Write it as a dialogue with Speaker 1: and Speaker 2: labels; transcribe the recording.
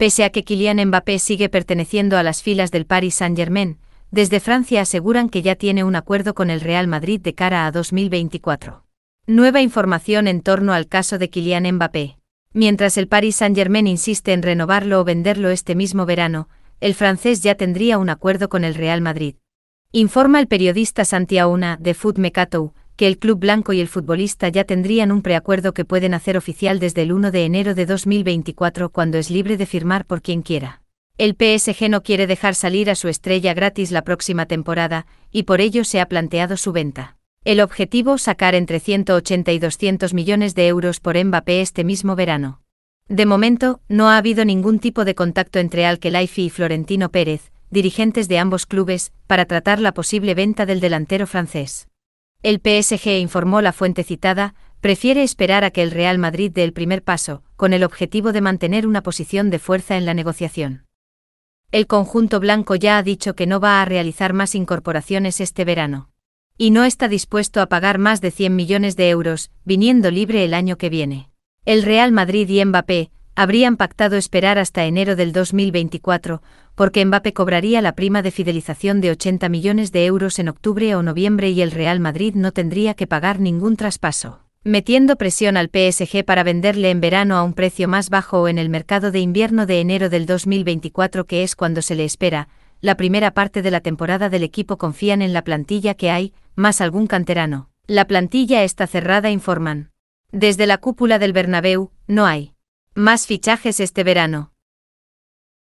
Speaker 1: Pese a que Kylian Mbappé sigue perteneciendo a las filas del Paris Saint-Germain, desde Francia aseguran que ya tiene un acuerdo con el Real Madrid de cara a 2024. Nueva información en torno al caso de Kylian Mbappé. Mientras el Paris Saint-Germain insiste en renovarlo o venderlo este mismo verano, el francés ya tendría un acuerdo con el Real Madrid. Informa el periodista Una de Foot Mecatou, que el club blanco y el futbolista ya tendrían un preacuerdo que pueden hacer oficial desde el 1 de enero de 2024 cuando es libre de firmar por quien quiera. El PSG no quiere dejar salir a su estrella gratis la próxima temporada, y por ello se ha planteado su venta. El objetivo, sacar entre 180 y 200 millones de euros por Mbappé este mismo verano. De momento, no ha habido ningún tipo de contacto entre al y Florentino Pérez, dirigentes de ambos clubes, para tratar la posible venta del delantero francés. El PSG informó la fuente citada, prefiere esperar a que el Real Madrid dé el primer paso, con el objetivo de mantener una posición de fuerza en la negociación. El conjunto blanco ya ha dicho que no va a realizar más incorporaciones este verano. Y no está dispuesto a pagar más de 100 millones de euros, viniendo libre el año que viene. El Real Madrid y Mbappé habrían pactado esperar hasta enero del 2024, porque Mbappé cobraría la prima de fidelización de 80 millones de euros en octubre o noviembre y el Real Madrid no tendría que pagar ningún traspaso, metiendo presión al PSG para venderle en verano a un precio más bajo o en el mercado de invierno de enero del 2024 que es cuando se le espera. La primera parte de la temporada del equipo confían en la plantilla que hay, más algún canterano. La plantilla está cerrada, informan. Desde la cúpula del Bernabéu, no hay más fichajes este verano.